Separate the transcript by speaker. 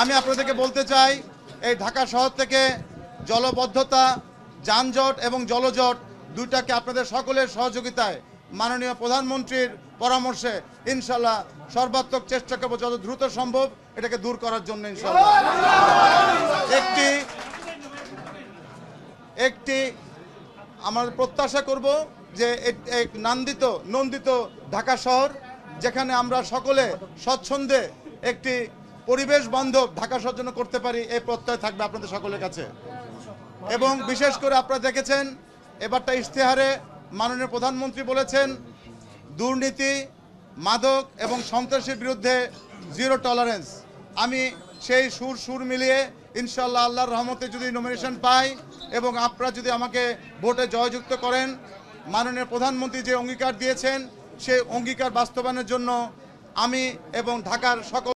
Speaker 1: আমি আপনাদেরকে বলতে চাই এই ঢাকা শহর থেকে জলবদ্ধতা যানজট এবং জলজট দুইটাকে আপনাদের সকলের সহযোগিতায় মাননীয় প্রধানমন্ত্রীর পরামর্শে ইনশাল্লাহ সর্বাত্মক চেষ্টা করব যত দ্রুত সম্ভব এটাকে দূর করার জন্য ইনশাল্লাহ একটি একটি আমার প্রত্যাশা করব যে এক নান্দিত নন্দিত ঢাকা শহর যেখানে আমরা সকলে স্বচ্ছন্দে একটি পরিবেশ বান্ধব ঢাকা সজ্জন করতে পারি এই প্রত্যয় থাকবে আপনাদের সকলের কাছে এবং বিশেষ করে আপনারা দেখেছেন এবারটা ইশতেহারে মাননীয় প্রধানমন্ত্রী বলেছেন দুর্নীতি মাদক এবং সন্ত্রাসের বিরুদ্ধে জিরো টলারেন্স আমি সেই সুর সুর মিলিয়ে ইনশাল্লাহ আল্লাহর রহমতে যদি নমিনেশন পাই এবং আপনারা যদি আমাকে ভোটে জয়যুক্ত করেন মাননীয় প্রধানমন্ত্রী যে অঙ্গীকার দিয়েছেন সেই অঙ্গীকার বাস্তবায়নের জন্য আমি এবং ঢাকার সকল